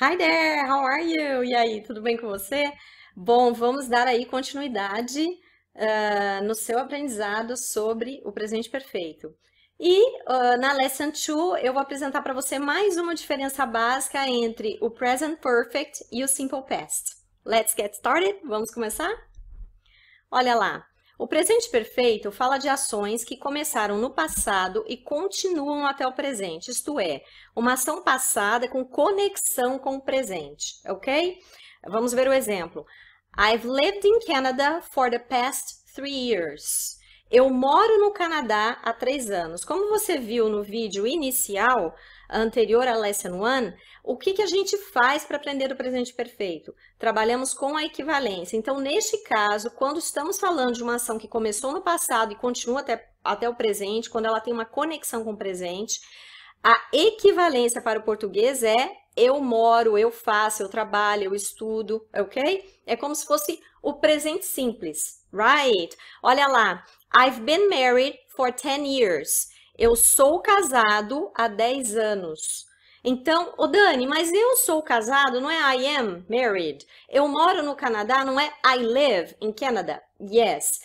Hi there, how are you? E aí, tudo bem com você? Bom, vamos dar aí continuidade uh, no seu aprendizado sobre o presente perfeito. E uh, na Lesson 2 eu vou apresentar para você mais uma diferença básica entre o Present Perfect e o Simple Past. Let's get started? Vamos começar? Olha lá, o presente perfeito fala de ações que começaram no passado e continuam até o presente, isto é, uma ação passada com conexão com o presente, ok? Vamos ver o exemplo. I've lived in Canada for the past three years. Eu moro no Canadá há três anos. Como você viu no vídeo inicial, anterior à Lesson 1, o que, que a gente faz para aprender o presente perfeito? Trabalhamos com a equivalência. Então, neste caso, quando estamos falando de uma ação que começou no passado e continua até, até o presente, quando ela tem uma conexão com o presente, a equivalência para o português é eu moro, eu faço, eu trabalho, eu estudo, ok? É como se fosse o presente simples, right? Olha lá, I've been married for 10 years. Eu sou casado há 10 anos. Então, o Dani, mas eu sou casado, não é I am married. Eu moro no Canadá, não é I live in Canada. Yes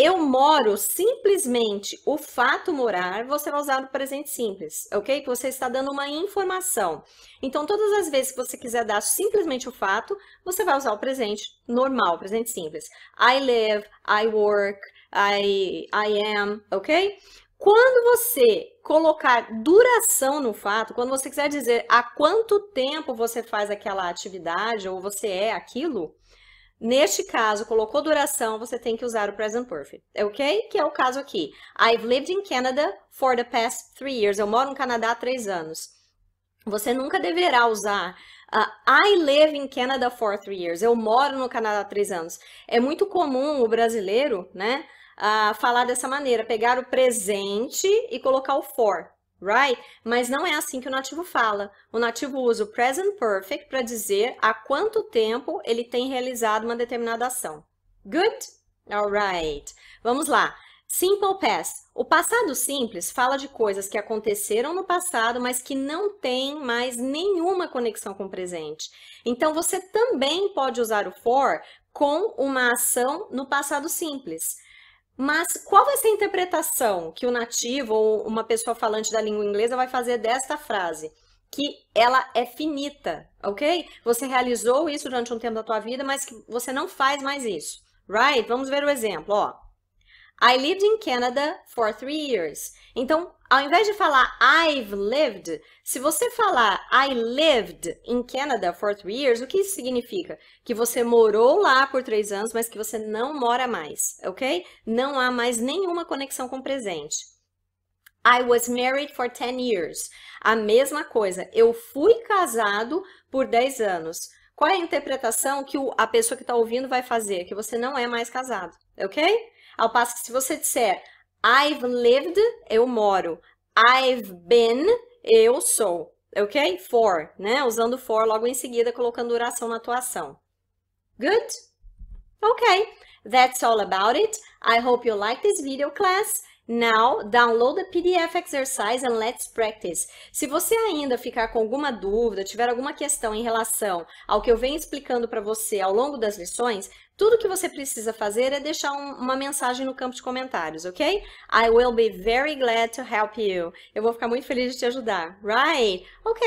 eu moro, simplesmente o fato morar, você vai usar o presente simples, ok? Que você está dando uma informação. Então, todas as vezes que você quiser dar simplesmente o fato, você vai usar o presente normal, o presente simples. I live, I work, I, I am, ok? Quando você colocar duração no fato, quando você quiser dizer há quanto tempo você faz aquela atividade ou você é aquilo, Neste caso, colocou duração, você tem que usar o present perfect, é ok? Que é o caso aqui. I've lived in Canada for the past three years. Eu moro no Canadá há três anos. Você nunca deverá usar uh, I live in Canada for three years. Eu moro no Canadá há três anos. É muito comum o brasileiro, né, uh, falar dessa maneira, pegar o presente e colocar o for right? Mas não é assim que o nativo fala. O nativo usa o present perfect para dizer há quanto tempo ele tem realizado uma determinada ação. Good? Alright. Vamos lá. Simple past. O passado simples fala de coisas que aconteceram no passado, mas que não têm mais nenhuma conexão com o presente. Então, você também pode usar o for com uma ação no passado simples. Mas qual vai ser a interpretação que o nativo ou uma pessoa falante da língua inglesa vai fazer desta frase? Que ela é finita, ok? Você realizou isso durante um tempo da tua vida, mas que você não faz mais isso, right? Vamos ver o exemplo, ó. I lived in Canada for three years. Então, ao invés de falar I've lived, se você falar I lived in Canada for three years, o que isso significa? Que você morou lá por três anos, mas que você não mora mais, ok? Não há mais nenhuma conexão com o presente. I was married for 10 years. A mesma coisa, eu fui casado por 10 anos. Qual é a interpretação que a pessoa que está ouvindo vai fazer? Que você não é mais casado, ok? Ao passo que se você disser I've lived, eu moro. I've been, eu sou. Ok? For, né? Usando for logo em seguida, colocando oração na atuação. Good? Ok. That's all about it. I hope you like this video class. Now, download the PDF exercise and let's practice. Se você ainda ficar com alguma dúvida, tiver alguma questão em relação ao que eu venho explicando para você ao longo das lições, tudo que você precisa fazer é deixar um, uma mensagem no campo de comentários, ok? I will be very glad to help you. Eu vou ficar muito feliz de te ajudar. Right? Ok,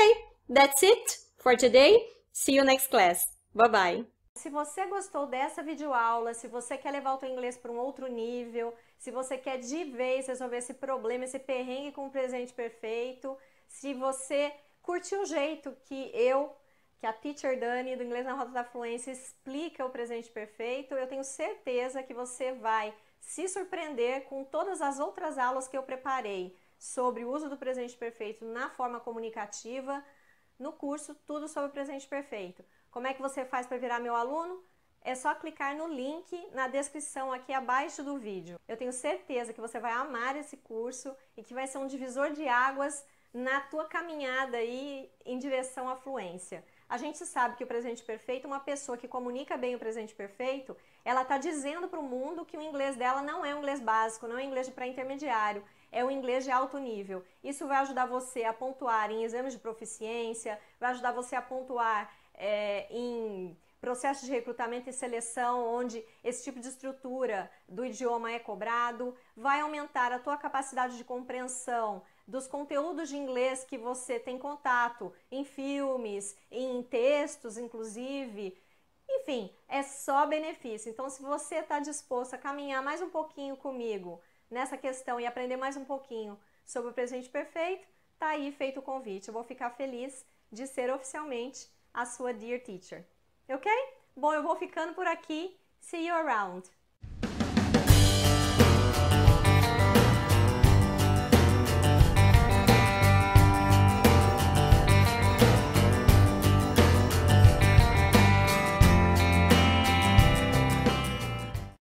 that's it for today. See you next class. Bye bye. Se você gostou dessa videoaula, se você quer levar o seu inglês para um outro nível, se você quer de vez resolver esse problema, esse perrengue com o presente perfeito, se você curtiu o jeito que eu, que a teacher Dani do Inglês na Rota da Fluência explica o presente perfeito, eu tenho certeza que você vai se surpreender com todas as outras aulas que eu preparei sobre o uso do presente perfeito na forma comunicativa no curso Tudo sobre o Presente Perfeito. Como é que você faz para virar meu aluno? é só clicar no link na descrição aqui abaixo do vídeo. Eu tenho certeza que você vai amar esse curso e que vai ser um divisor de águas na tua caminhada aí em direção à fluência. A gente sabe que o presente perfeito, uma pessoa que comunica bem o presente perfeito, ela está dizendo para o mundo que o inglês dela não é um inglês básico, não é um inglês para intermediário, é um inglês de alto nível. Isso vai ajudar você a pontuar em exames de proficiência, vai ajudar você a pontuar é, em processos de recrutamento e seleção, onde esse tipo de estrutura do idioma é cobrado, vai aumentar a tua capacidade de compreensão dos conteúdos de inglês que você tem contato em filmes, em textos, inclusive. Enfim, é só benefício. Então, se você está disposto a caminhar mais um pouquinho comigo nessa questão e aprender mais um pouquinho sobre o presente perfeito, tá aí feito o convite. Eu vou ficar feliz de ser oficialmente a sua Dear Teacher. Ok? Bom, eu vou ficando por aqui. See you around.